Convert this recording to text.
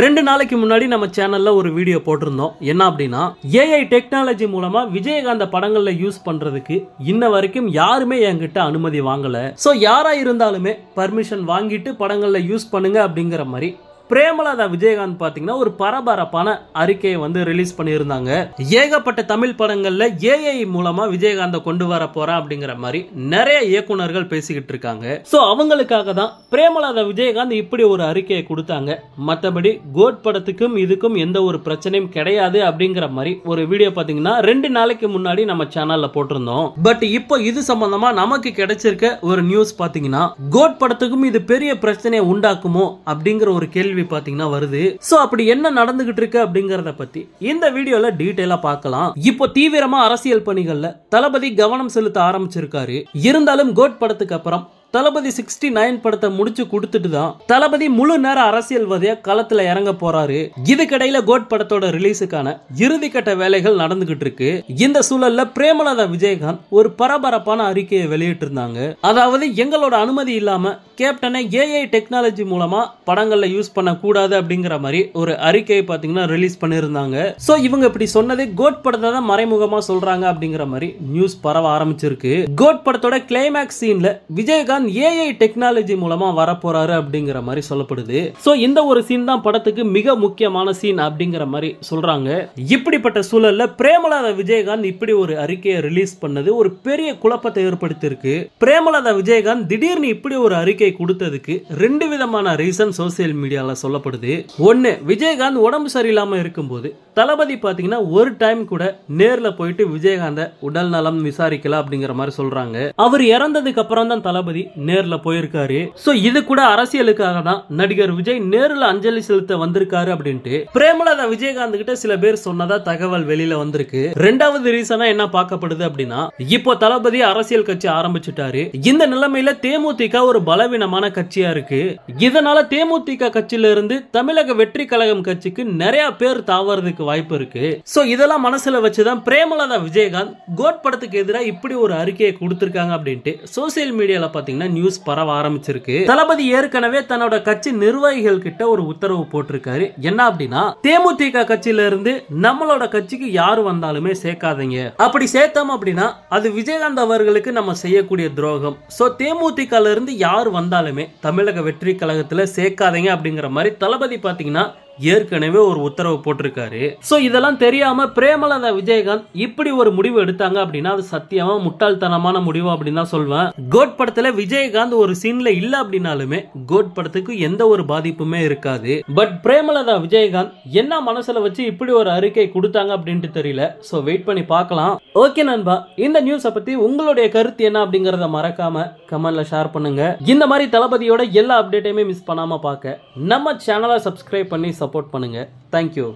ரெண்டு நாளைக்கு முன்னாடி நம்ம சேனல்ல ஒரு வீடியோ போட்டிருந்தோம் என்ன அப்படின்னா ஏஐ டெக்னாலஜி மூலமா விஜயகாந்த படங்கள்ல யூஸ் பண்றதுக்கு இன்ன வரைக்கும் யாருமே என்கிட்ட அனுமதி வாங்கல சோ யாரா இருந்தாலுமே பர்மிஷன் வாங்கிட்டு படங்கள்ல யூஸ் பண்ணுங்க அப்படிங்கிற மாதிரி பிரேமலதா விஜயகாந்த் பார்த்தீங்கன்னா ஒரு பரபரப்பான அறிக்கையை வந்து ரிலீஸ் பண்ணியிருந்தாங்க ஏகப்பட்ட தமிழ் படங்களில் ஏஐ மூலமாக விஜயகாந்தை கொண்டு வர போகிறேன் அப்படிங்கிற மாதிரி நிறைய இயக்குநர்கள் பேசிக்கிட்டு இருக்காங்க ஸோ அவங்களுக்காக தான் பிரேமலாதா விஜயகாந்த் இப்படி ஒரு அறிக்கையை கொடுத்தாங்க மற்றபடி கோட் படத்துக்கும் இதுக்கும் எந்த ஒரு பிரச்சனையும் கிடையாது அப்படிங்கிற மாதிரி ஒரு வீடியோ பார்த்தீங்கன்னா ரெண்டு நாளைக்கு முன்னாடி நம்ம சேனலில் போட்டிருந்தோம் பட் இப்போ இது சம்பந்தமா நமக்கு கிடைச்சிருக்க ஒரு நியூஸ் பார்த்தீங்கன்னா கோட் படத்துக்கும் இது பெரிய பிரச்சனையை உண்டாக்குமோ அப்படிங்கிற ஒரு கேள்வி கேள்வி பாத்தீங்கன்னா வருது சோ அப்படி என்ன நடந்துகிட்டு இருக்கு அப்படிங்கறத பத்தி இந்த வீடியோல டீடைலா பார்க்கலாம் இப்போ தீவிரமா அரசியல் பணிகள்ல தளபதி கவனம் செலுத்த ஆரம்பிச்சிருக்காரு இருந்தாலும் கோட் படத்துக்கு அப்புறம் தளபதி சிக்ஸ்டி நைன் படத்தை முடிச்சு கொடுத்துட்டு தான் தளபதி முழு நேர அரசியல்வாதிய களத்துல இறங்க போறாரு இதுக்கிடையில கோட் படத்தோட ரிலீஸுக்கான இறுதி கட்ட வேலைகள் நடந்துகிட்டு இருக்கு இந்த சூழல்ல பிரேமலதா விஜயகாந்த் ஒரு பரபரப்பான அறிக்கையை வெளியிட்டிருந்தாங்க அதாவது எங்களோட அனுமதி இல்லாம கேப்டனை ஏஐ டெக்னாலஜி மூலமா படங்கள்ல யூஸ் பண்ண கூடாது அப்படிங்கிற மாதிரி ஒரு அறிக்கையை பாத்தீங்கன்னா ரிலீஸ் பண்ணிருந்தாங்க சோ இவங்க இப்படி சொன்னது கோட் படத்தை தான் மறைமுகமா சொல்றாங்க அப்படிங்கிற மாதிரி நியூஸ் பரவ ஆரம்பிச்சிருக்கு கோட் படத்தோட கிளைமேக்ஸ் சீன்ல விஜயகாந்த் வில்லன் ஏஐ டெக்னாலஜி மூலமா வரப்போறாரு அப்படிங்கிற மாதிரி சொல்லப்படுது ஸோ இந்த ஒரு சீன் தான் படத்துக்கு மிக முக்கியமான சீன் அப்படிங்கிற மாதிரி சொல்றாங்க இப்படிப்பட்ட சூழல்ல பிரேமலாதா விஜயகாந்த் இப்படி ஒரு அறிக்கையை ரிலீஸ் பண்ணது ஒரு பெரிய குழப்பத்தை ஏற்படுத்தியிருக்கு பிரேமலாதா விஜயகாந்த் திடீர்னு இப்படி ஒரு அறிக்கை கொடுத்ததுக்கு ரெண்டு விதமான ரீசன் சோசியல் மீடியால சொல்லப்படுது ஒன்னு விஜயகாந்த் உடம்பு சரியில்லாம இருக்கும்போது தளபதி பாத்தீங்கன்னா ஒரு டைம் கூட நேர்ல போயிட்டு விஜயகாந்த உடல் நலம் விசாரிக்கலாம் அப்படிங்கிற மாதிரி சொல்றாங்க அவர் இறந்ததுக்கு அப்புறம் தான் தளபதி நேர்ல போயிருக்காரு சோ இது கூட அரசியலுக்காக தான் நடிகர் விஜய் நேர்ல அஞ்சலி செலுத்த வந்திருக்காரு அப்படின்ட்டு பிரேமலதா விஜயகாந்த் கிட்ட சில பேர் சொன்னதா தகவல் வெளியில வந்திருக்கு ரெண்டாவது ரீசனா என்ன பார்க்கப்படுது அப்படின்னா இப்போ தளபதி அரசியல் கட்சி ஆரம்பிச்சுட்டாரு இந்த நிலைமையில தேமுதிக ஒரு பலவீனமான கட்சியா இருக்கு இதனால தேமுதிக கட்சியில இருந்து தமிழக வெற்றி கழகம் கட்சிக்கு நிறைய பேர் தாவறதுக்கு வாய்ப்பு இருக்கு சோ இதெல்லாம் மனசுல வச்சுதான் பிரேமலதா விஜயகாந்த் கோட் படத்துக்கு எதிராக இப்படி ஒரு அறிக்கையை கொடுத்திருக்காங்க அப்படின்ட்டு சோசியல் மீடியால பாத்தீங்கன்னா பார்த்தீங்கன்னா நியூஸ் பரவ ஆரம்பிச்சிருக்கு தளபதி ஏற்கனவே தன்னோட கட்சி நிர்வாகிகள் கிட்ட ஒரு உத்தரவு போட்டிருக்காரு என்ன அப்படின்னா தேமுதிக கட்சியில இருந்து நம்மளோட கட்சிக்கு யாரு வந்தாலுமே சேர்க்காதீங்க அப்படி சேர்த்தோம் அப்படின்னா அது விஜயகாந்த் அவர்களுக்கு நம்ம செய்யக்கூடிய துரோகம் சோ தேமுதிகல இருந்து யார் வந்தாலுமே தமிழக வெற்றி கழகத்துல சேர்க்காதீங்க அப்படிங்கிற மாதிரி தளபதி பாத்தீங்கன்னா ஏற்கனவே ஒரு உத்தரவு போட்டிருக்காரு ஸோ இதெல்லாம் தெரியாம பிரேமலதா விஜயகாந்த் இப்படி ஒரு முடிவு எடுத்தாங்க அப்படின்னா அது சத்தியமா முட்டாள்தனமான முடிவு அப்படின்னு தான் சொல்வேன் கோட் படத்துல விஜயகாந்த் ஒரு சீன்ல இல்ல அப்படின்னாலுமே கோட் படத்துக்கு எந்த ஒரு பாதிப்புமே இருக்காது பட் பிரேமலதா விஜயகாந்த் என்ன மனசுல வச்சு இப்படி ஒரு அறிக்கை கொடுத்தாங்க அப்படின்ட்டு தெரியல ஸோ வெயிட் பண்ணி பார்க்கலாம் ஓகே நண்பா இந்த நியூஸை பத்தி உங்களுடைய கருத்து என்ன அப்படிங்கறத மறக்காம கமெண்ட்ல ஷேர் பண்ணுங்க இந்த மாதிரி தளபதியோட எல்லா அப்டேட்டையுமே மிஸ் பண்ணாம பார்க்க நம்ம சேனலை சப்ஸ்கிரைப் பண்ணி சப்போர்ட் பண்ணுங்க தேங்க்யூ